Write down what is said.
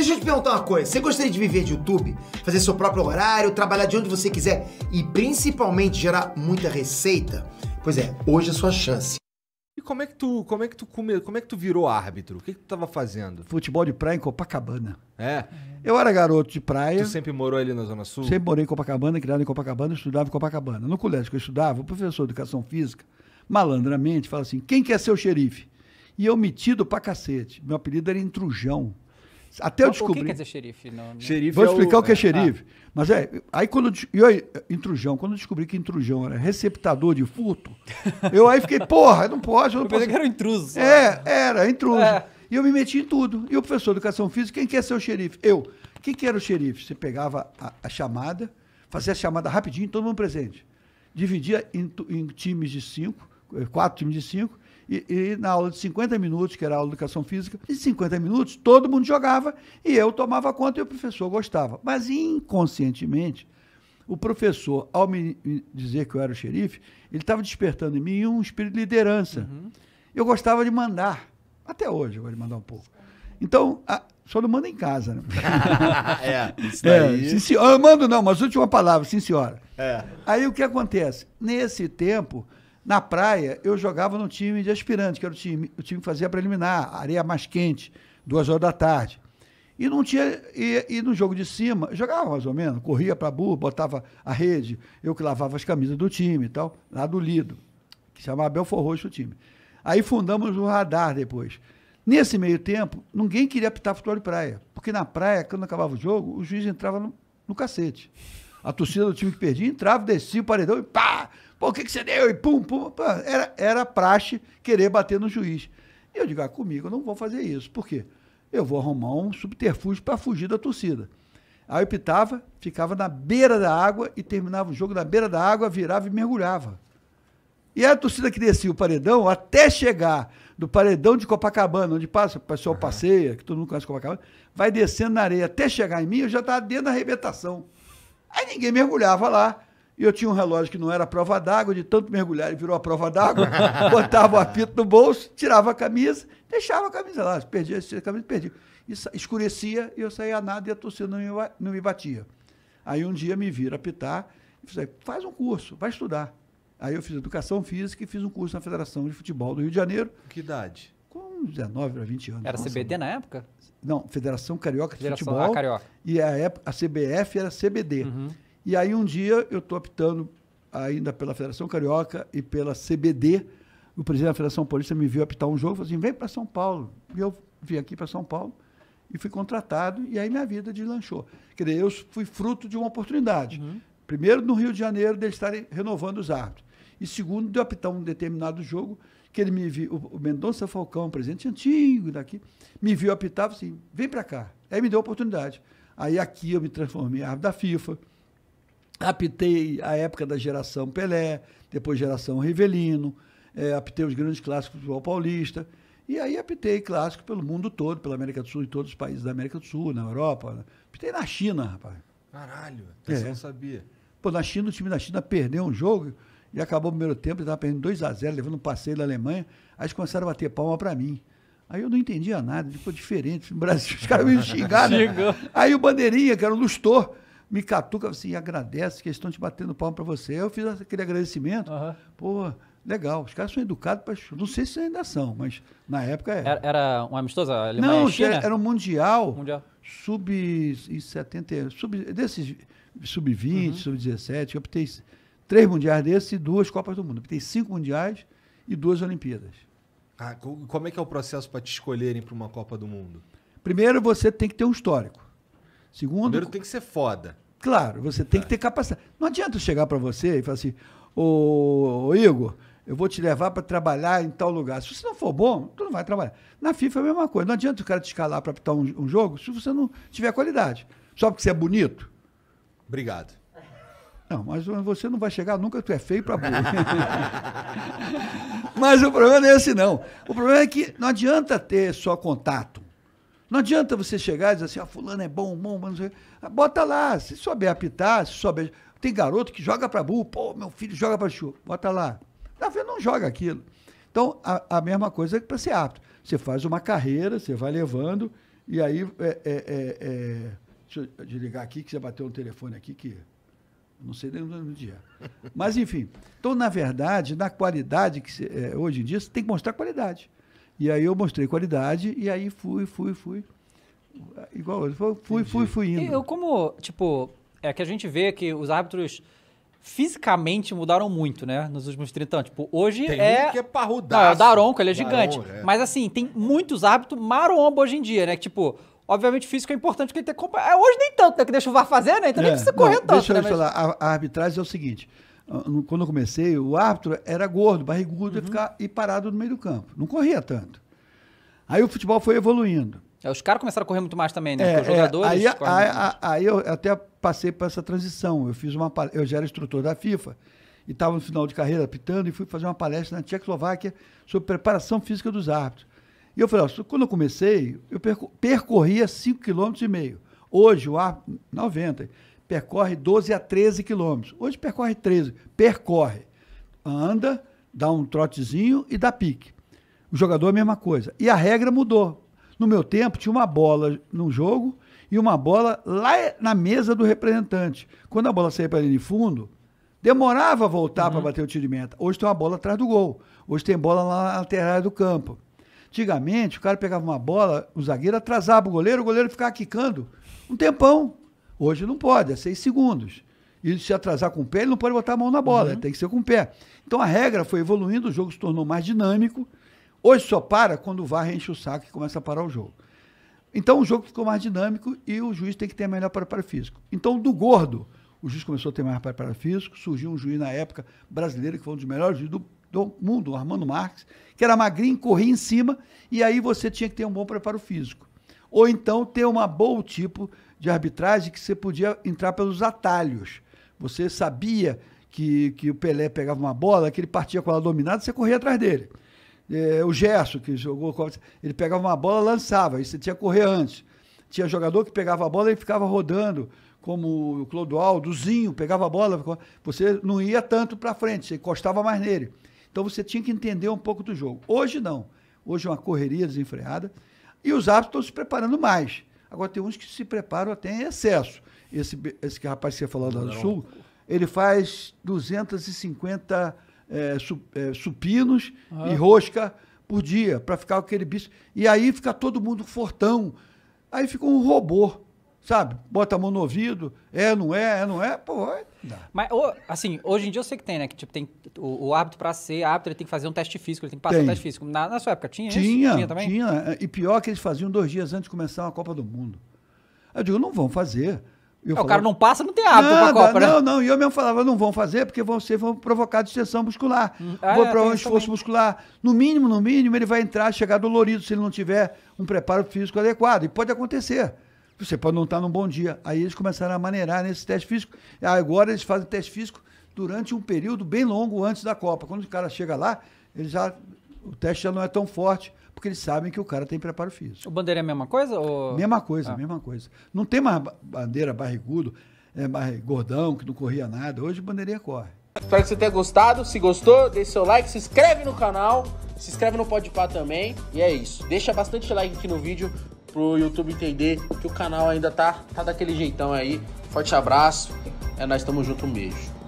Deixa eu te perguntar uma coisa. Você gostaria de viver de YouTube? Fazer seu próprio horário, trabalhar de onde você quiser e principalmente gerar muita receita? Pois é, hoje é a sua chance. E como é que tu, como é que tu, como é que tu virou árbitro? O que, que tu tava fazendo? Futebol de praia em Copacabana. É. Eu era garoto de praia. Tu sempre morou ali na Zona Sul? Sempre morei em Copacabana, criado em Copacabana, estudava em Copacabana. No colégio que eu estudava, o professor de educação física, malandramente, fala assim: quem quer ser o xerife? E eu metido pra cacete. Meu apelido era Intrujão. Até eu descobri. O que quer dizer xerife? Não, Xerife Vou é explicar o... o, que é, é tá. xerife. Ah. Mas é, aí quando. Eu, intrujão, quando eu descobri que intrujão era receptador de furto, eu aí fiquei, porra, não pode. Eu não eu posso. que era um intruso. É, era, intruso. É. E eu me meti em tudo. E o professor de educação física, quem quer ser o xerife? Eu. Quem que era o xerife? Você pegava a, a chamada, fazia a chamada rapidinho, todo mundo presente. Dividia em, em times de cinco, eh, quatro times de cinco, e, e, na aula de 50 minutos, que era a aula de educação física, em 50 minutos todo mundo jogava e eu tomava conta e o professor gostava. Mas inconscientemente, o professor, ao me dizer que eu era o xerife, ele estava despertando em mim um espírito de liderança. Uhum. Eu gostava de mandar. Até hoje eu gosto de mandar um pouco. Então, a, só não manda em casa, né? é, isso É, sim, senhora, eu mando não, mas última palavra, sim, senhora. É. Aí o que acontece? Nesse tempo, na praia, eu jogava no time de aspirante, que era o time, o time que fazia preliminar, areia mais quente, duas horas da tarde. E não tinha. E, e no jogo de cima, jogava mais ou menos, corria para burro, botava a rede, eu que lavava as camisas do time e tal, lá do Lido, que chamava Belfor Roxo o time. Aí fundamos o radar depois. Nesse meio tempo, ninguém queria apitar futebol de praia, porque na praia, quando acabava o jogo, o juiz entrava no, no cacete. A torcida do time que perdia entrava, descia o paredão e pá! Pô, o que, que você deu? E pum, pum. pá. Era, era praxe querer bater no juiz. E eu digo, ah, comigo eu não vou fazer isso. Por quê? Eu vou arrumar um subterfúgio para fugir da torcida. Aí eu pitava, ficava na beira da água e terminava o jogo na beira da água, virava e mergulhava. E a torcida que descia o paredão, até chegar do paredão de Copacabana, onde passa, o pessoal uhum. passeia, que todo mundo conhece Copacabana, vai descendo na areia até chegar em mim, eu já estava dentro da arrebentação. Aí ninguém mergulhava lá. E eu tinha um relógio que não era prova d'água, de tanto mergulhar ele virou a prova d'água, botava o apito no bolso, tirava a camisa, deixava a camisa lá, perdia a camisa, perdia. Isso, escurecia e eu saía a nada e a torcida não me, não me batia. Aí um dia me vira apitar e falei, faz um curso, vai estudar. Aí eu fiz educação física e fiz um curso na Federação de Futebol do Rio de Janeiro. Que idade? uns 19 para 20 anos. Era nossa, CBD na época? Não, Federação Carioca de Futebol. Carioca. E a, época, a CBF era CBD. Uhum. E aí um dia eu estou optando ainda pela Federação Carioca e pela CBD. O presidente da Federação Paulista me viu apitar um jogo e falou assim: vem para São Paulo. E eu vim aqui para São Paulo e fui contratado, e aí minha vida deslanchou. Quer dizer, eu fui fruto de uma oportunidade. Uhum. Primeiro, no Rio de Janeiro, deles estarem renovando os árbitros. E segundo, de optar um determinado jogo que ele me viu, o Mendonça Falcão, presidente antigo daqui, me viu apitar assim, vem para cá. Aí me deu a oportunidade. Aí aqui eu me transformei em árbitro da FIFA, apitei a época da geração Pelé, depois geração Rivelino, é, apitei os grandes clássicos do futebol paulista, e aí apitei clássico pelo mundo todo, pela América do Sul, e todos os países da América do Sul, na Europa. Né? Apitei na China, rapaz. Caralho, você é. não sabia. Pô, na China, o time da China perdeu um jogo, e acabou o primeiro tempo, ele estava perdendo 2 a 0 levando um passeio da Alemanha. Aí eles começaram a bater palma para mim. Aí eu não entendia nada, tipo, diferente. No Brasil, os caras me xingaram. Né? Aí o Bandeirinha, que era o lustor, me catuca assim, agradece que eles estão te batendo palma para você. Aí eu fiz aquele agradecimento. Uhum. Pô, legal. Os caras são educados para. Não sei se ainda são, mas na época era. Era, era uma amistosa? Alemanha não, é, China? era um mundial. Mundial. Sub. 70. Sub, desses sub-20, uhum. sub-17. Eu optei três mundiais desses e duas Copas do Mundo. Tem cinco mundiais e duas Olimpíadas. Ah, como é que é o processo para te escolherem para uma Copa do Mundo? Primeiro, você tem que ter um histórico. Segundo, Primeiro tem que ser foda. Claro, você tem que ter capacidade. Não adianta chegar para você e falar assim, ô, ô Igor, eu vou te levar para trabalhar em tal lugar. Se você não for bom, tu não vai trabalhar. Na FIFA é a mesma coisa. Não adianta o cara te escalar para apitar um, um jogo se você não tiver qualidade. Só porque você é bonito. Obrigado. Não, mas você não vai chegar nunca, tu é feio para burro. mas o problema não é esse, não. O problema é que não adianta ter só contato. Não adianta você chegar e dizer assim, ah, fulano é bom, bom, mas não sei. Ah, bota lá, se souber apitar, se souber... Tem garoto que joga para burro, pô, meu filho joga para chuva. Bota lá. Na verdade, não joga aquilo. Então, a, a mesma coisa é para ser apto. Você faz uma carreira, você vai levando, e aí... É, é, é, é deixa eu desligar aqui, que você bateu um telefone aqui que... Não sei nem o nome do dia. Mas, enfim. Então, na verdade, na qualidade que é, hoje em dia, você tem que mostrar qualidade. E aí eu mostrei qualidade e aí fui, fui, fui. Igual hoje. Fui, fui, fui, fui indo. E eu, como, tipo, é que a gente vê que os árbitros fisicamente mudaram muito, né? Nos últimos 30 anos. Tipo, hoje tem é. que é parrudaço. Não, é o Daronco, ele é Daronco, gigante. É. Mas assim, tem muitos árbitros maromba hoje em dia, né? Que, tipo, Obviamente, físico é importante porque ele tem que é, Hoje nem tanto, né? Que deixa o VAR fazer, né? Então é, nem precisa correr não, tanto. Deixa eu né? falar, a, a, arbitragem é o seguinte. Quando eu comecei, o árbitro era gordo, barrigudo, uhum. ficar e parado no meio do campo. Não corria tanto. Aí o futebol foi evoluindo. É, os caras começaram a correr muito mais também, né? É, os é, jogadores. É, aí, aí, eu até passei por essa transição. Eu fiz uma eu já era instrutor da FIFA e estava no final de carreira apitando e fui fazer uma palestra na Tchecoslováquia sobre preparação física dos árbitros. E eu falei, ó, quando eu comecei, eu percorria 5,5 km. Hoje o ar, 90, percorre 12 a 13 quilômetros. Hoje percorre 13. Percorre. Anda, dá um trotezinho e dá pique. O jogador é a mesma coisa. E a regra mudou. No meu tempo, tinha uma bola no jogo e uma bola lá na mesa do representante. Quando a bola saía para linha de fundo, demorava a voltar uhum. para bater o tiro de meta. Hoje tem uma bola atrás do gol. Hoje tem bola lá na lateral do campo. Antigamente, o cara pegava uma bola, o zagueiro atrasava o goleiro, o goleiro ficava quicando um tempão. Hoje não pode, é seis segundos. E se atrasar com o pé, ele não pode botar a mão na bola, uhum. tem que ser com o pé. Então a regra foi evoluindo, o jogo se tornou mais dinâmico. Hoje só para quando o VAR enche o saco e começa a parar o jogo. Então o jogo ficou mais dinâmico e o juiz tem que ter melhor preparo físico. Então, do gordo, o juiz começou a ter mais preparo físico, surgiu um juiz na época brasileiro, que foi um dos melhores juízes do do mundo, Armando Marques, que era magrinho, corria em cima, e aí você tinha que ter um bom preparo físico. Ou então ter uma bom tipo de arbitragem que você podia entrar pelos atalhos. Você sabia que, que o Pelé pegava uma bola, que ele partia com ela dominada, você corria atrás dele. É, o Gerson, que jogou, ele pegava uma bola, lançava, e você tinha que correr antes. Tinha jogador que pegava a bola e ficava rodando, como o Clodoaldo, o Zinho, pegava a bola, você não ia tanto para frente, você encostava mais nele. Então você tinha que entender um pouco do jogo. Hoje não. Hoje é uma correria desenfreada. E os árbitros estão se preparando mais. Agora tem uns que se preparam até em excesso. Esse, esse rapaz que você falou lá do Sul, ele faz 250 é, eh, su, é, supinos ah. e rosca por dia para ficar com aquele bicho. E aí fica todo mundo fortão. Aí fica um robô sabe? Bota a mão no ouvido, é, não é, é, não é, pô. É, Mas, assim, hoje em dia eu sei que tem, né? Que tipo, tem o, o árbitro para ser árbitro, ele tem que fazer um teste físico, ele tem que passar tem. um teste físico. Na, na sua época tinha, tinha isso? Tinha, também? Tinha. E pior que eles faziam dois dias antes de começar a Copa do Mundo. Eu digo, não vão fazer. É, falava, o cara não passa, não tem hábito nada, pra Copa, não, né? Não, não. E eu mesmo falava, não vão fazer porque ser vão provocar distensão muscular. Ah, é, provocar um esforço também. muscular. No mínimo, no mínimo, ele vai entrar, chegar dolorido se ele não tiver um preparo físico adequado. E pode acontecer. Você pode não estar num bom dia. Aí eles começaram a maneirar nesse teste físico. Agora eles fazem teste físico durante um período bem longo antes da Copa. Quando o cara chega lá, ele já, o teste já não é tão forte, porque eles sabem que o cara tem preparo físico. O bandeira é a mesma coisa? Ou... Mesma coisa, ah. mesma coisa. Não tem mais bandeira barrigudo, é, gordão, que não corria nada. Hoje bandeirinha corre. Espero que você tenha gostado. Se gostou, deixe seu like, se inscreve no canal, se inscreve no Podpah também. E é isso. Deixa bastante like aqui no vídeo pro YouTube entender que o canal ainda tá, tá daquele jeitão aí. Forte abraço, é nós estamos junto mesmo.